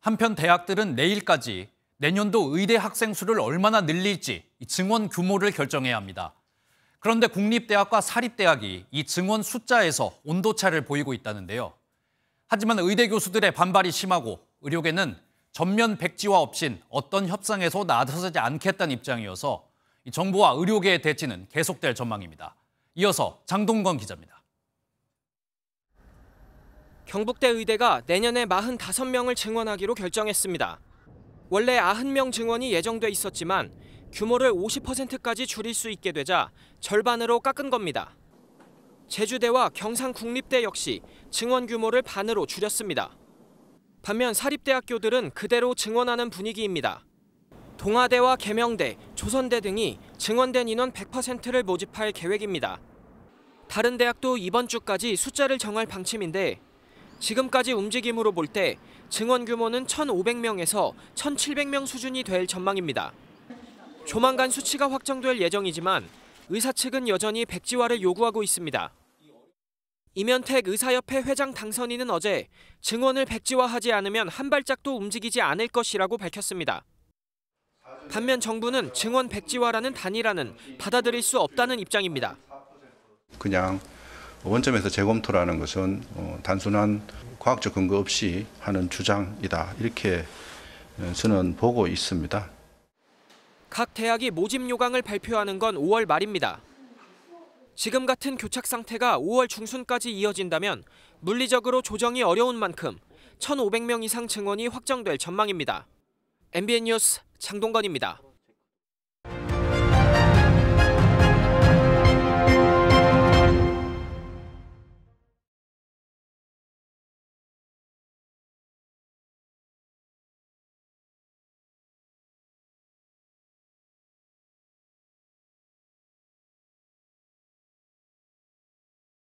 한편 대학들은 내일까지 내년도 의대 학생 수를 얼마나 늘릴지 증원 규모를 결정해야 합니다. 그런데 국립대학과 사립대학이 이 증원 숫자에서 온도차를 보이고 있다는데요. 하지만 의대 교수들의 반발이 심하고 의료계는 전면 백지화 없인 어떤 협상에서 나서지 않겠다는 입장이어서 정부와 의료계의 대치는 계속될 전망입니다. 이어서 장동건 기자입니다. 경북대 의대가 내년에 45명을 증원하기로 결정했습니다. 원래 90명 증원이 예정돼 있었지만 규모를 50%까지 줄일 수 있게 되자 절반으로 깎은 겁니다. 제주대와 경상국립대 역시 증원 규모를 반으로 줄였습니다. 반면 사립대학교들은 그대로 증원하는 분위기입니다. 동아대와 계명대, 조선대 등이 증원된 인원 100%를 모집할 계획입니다. 다른 대학도 이번 주까지 숫자를 정할 방침인데 지금까지 움직임으로 볼 때 증원 규모는 1,500명에서 1,700명 수준이 될 전망입니다. 조만간 수치가 확정될 예정이지만 의사 측은 여전히 백지화를 요구하고 있습니다. 이면택 의사협회 회장 당선인은 어제 증원을 백지화하지 않으면 한 발짝도 움직이지 않을 것이라고 밝혔습니다. 반면 정부는 증원 백지화라는 단일화는 받아들일 수 없다는 입장입니다. 그냥 원점에서 재검토라는 것은 어, 단순한 과학적 근거 없이 하는 주장이다. 이렇게 어, 저는 보고 있습니다. 각 대학이 모집 요강을 발표하는 건 5월 말입니다. 지금 같은 교착 상태가 5월 중순까지 이어진다면 물리적으로 조정이 어려운 만큼 1,500명 이상 증원이 확정될 전망입니다. MBN 뉴스 장동건입니다.